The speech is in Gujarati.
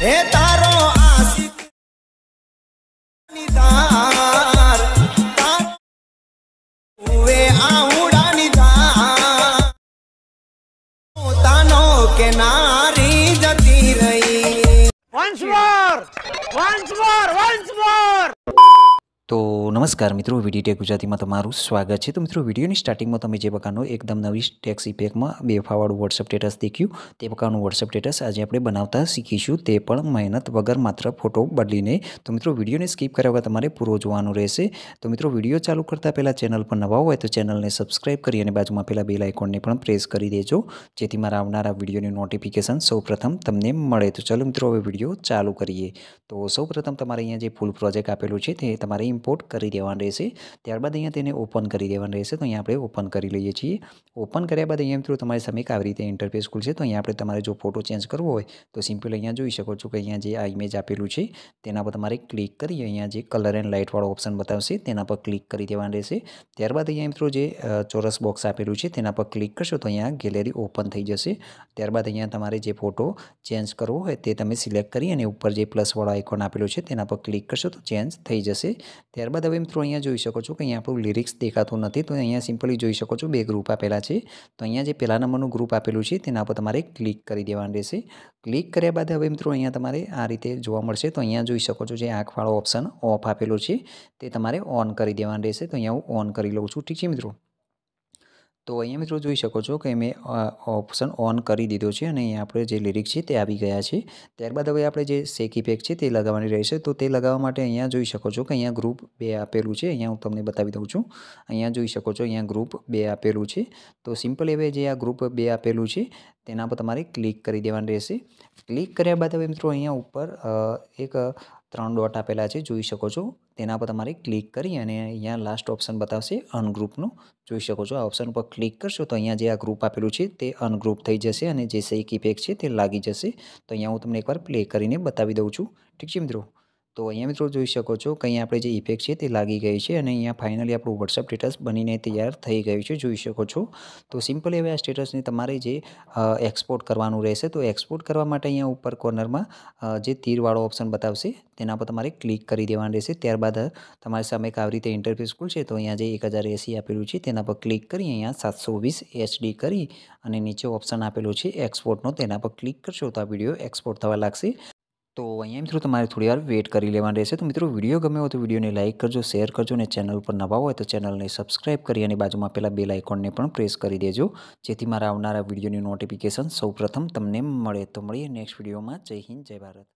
એ તારો આશિક નિદાર તારે આહુડા નિદાર પોતાનો કે નારી જતી રહી once more once more once more તો નમસ્કાર મિત્રો વીડી ટેક ગુજરાતીમાં તમારું સ્વાગત છે તો મિત્રો વિડીયોની સ્ટાર્ટિંગમાં તમે જે પ્રકારનો એકદમ નવી ટેક્સ ઇફેક્ટમાં બેફાવાળું વોટ્સઅપ સ્ટેટસ દેખ્યું તે પ્રકારનું વોટ્સઅપ સ્ટેટસ આજે આપણે બનાવતા શીખીશું તે પણ મહેનત વગર માત્ર ફોટો બદલીને તો મિત્રો વિડીયોને સ્કીપ કર્યા વગર તમારે પૂરો જોવાનું રહેશે તો મિત્રો વિડીયો ચાલુ કરતાં પહેલાં ચેનલ પર નવા હોય તો ચેનલને સબસ્ક્રાઇબ કરી અને બાજુમાં પહેલાં બેલ આઇકોનને પણ પ્રેસ કરી દેજો જેથી મારા આવનારા વિડીયોની નોટિફિકેશન સૌપ્રથમ તમને મળે તો ચાલો મિત્રો હવે વિડીયો ચાલુ કરીએ તો સૌપ્રથમ તમારે અહીંયા જે ફૂલ પ્રોજેક્ટ આપેલું છે તે તમારે ઇમ્પોર્ટ કરી દેવાનું રહેશે ત્યારબાદ અહીંયા તેને ઓપન કરી દેવાનું રહેશે તો અહીંયા આપણે ઓપન કરી લઈએ છીએ ઓપન કર્યા બાદ અહીંયા થ્રુ તમારી સામે આવી રીતે ઇન્ટરફેસ ખુલશે તો અહીંયા આપણે તમારે જો ફોટો ચેન્જ કરવો હોય તો સિમ્પલ અહીંયા જોઈ શકો છો કે અહીંયા જે આ ઇમેજ આપેલું છે તેના પર તમારે ક્લિક કરી અહીંયા જે કલર એન્ડ લાઇટવાળો ઓપ્શન બતાવશે તેના પર ક્લિક કરી દેવાનું રહેશે ત્યારબાદ અહીંયા મિત્રો જે ચોરસ બોક્સ આપેલું છે તેના પર ક્લિક કરશો તો અહીંયા ગેલેરી ઓપન થઈ જશે ત્યારબાદ અહીંયા તમારે જે ફોટો ચેન્જ કરવો હોય તે તમે સિલેક્ટ કરી અને ઉપર જે પ્લસવાળો આઇકોન આપેલો છે તેના પર ક્લિક કરશો તો ચેન્જ થઈ જશે ત્યારબાદ હવે મિત્રો અહીંયા જોઈ શકો છો કે અહીંયા આપણું લિરિક્સ દેખાતું નથી તો અહીંયા સિમ્પલી જોઈ શકો છો બે ગ્રુપ આપેલા છે તો અહીંયા જે પહેલા નંબરનું ગ્રુપ આપેલું છે તેના પર તમારે ક્લિક કરી દેવાનું રહેશે ક્લિક કર્યા બાદ હવે મિત્રો અહીંયા તમારે આ રીતે જોવા મળશે તો અહીંયા જોઈ શકો છો જે આંખવાળો ઓપ્શન ઓફ આપેલો છે તે તમારે ઓન કરી દેવાનું રહેશે તો અહીંયા હું ઓન કરી લઉં છું ઠીક છે મિત્રો તો અહીંયા મિત્રો જોઈ શકો છો કે મેં ઓપ્શન ઓન કરી દીધો છે અને અહીંયા આપણે જે લિરિક છે તે આવી ગયા છે ત્યારબાદ હવે આપણે જે શેકી પેક છે તે લગાવવાની રહેશે તો તે લગાવવા માટે અહીંયા જોઈ શકો છો કે અહીંયા ગ્રુપ બે આપેલું છે અહીંયા હું તમને બતાવી દઉં છું અહીંયા જોઈ શકો છો અહીંયા ગ્રુપ બે આપેલું છે તો સિમ્પલ હવે જે આ ગ્રુપ બે આપેલું છે તેના પર તમારે ક્લિક કરી દેવાની રહેશે ક્લિક કર્યા બાદ હવે મિત્રો અહીંયા ઉપર એક ત્રણ ડોટ આપેલા છે જોઈ શકો છો તેના પર તમારે ક્લિક કરી અને અહીંયા લાસ્ટ ઓપ્શન બતાવશે અનગ્રુપનું જોઈ શકો છો આ ઓપ્શન પર ક્લિક કરશો તો અહીંયા જે આ ગ્રુપ આપેલું છે તે અનગ્રુપ થઈ જશે અને જે સૈક ઇફેક્ટ છે તે લાગી જશે તો અહીંયા હું તમને એકવાર પ્લે કરીને બતાવી દઉં છું ઠીક છે મિત્રો તો અહીંયા મિત્રો જોઈ શકો છો કંઈ આપણે જે ઇફેક્ટ છે તે લાગી ગઈ છે અને અહીંયા ફાઇનલી આપણું વોટ્સઅપ સ્ટેટસ બનીને તૈયાર થઈ ગયું છે જોઈ શકો છો તો સિમ્પલ હવે આ સ્ટેટસને તમારે જે એક્સપોર્ટ કરવાનું રહેશે તો એક્સપોર્ટ કરવા માટે અહીંયા ઉપર કોર્નરમાં જે તીરવાળો ઓપ્શન બતાવશે તેના પર તમારે ક્લિક કરી દેવાનું રહેશે ત્યારબાદ તમારે સામે આવી રીતે ઇન્ટરફેસ ખુલશે તો અહીંયા જે એક હજાર એસી આપેલું છે તેના પર ક્લિક કરી અહીંયા સાતસો વીસ એચડી કરી અને નીચે ઓપ્શન આપેલું છે એક્સપોર્ટનો તેના પર ક્લિક કરશો તો આ વિડીયો એક્સપોર્ટ થવા લાગશે તો અહીંયા મિત્રો તમારે થોડી વાર વેટ કરી લેવાનું રહેશે તો મિત્રો વિડીયો ગમે હોય તો વિડીયોને લાઇક કરજો શેર કરજો અને ચેનલ પર નવા હોય તો ચેનલને સબસ્ક્રાઇબ કરી અને બાજુમાં પહેલાં બે આઇકોનને પણ પ્રેસ કરી દેજો જેથી મારા આવનારા વિડીયોની નોટિફિકેશન સૌપ્રથમ તમને મળે તો મળીએ નેક્સ્ટ વિડીયોમાં જય હિન્દ જય ભારત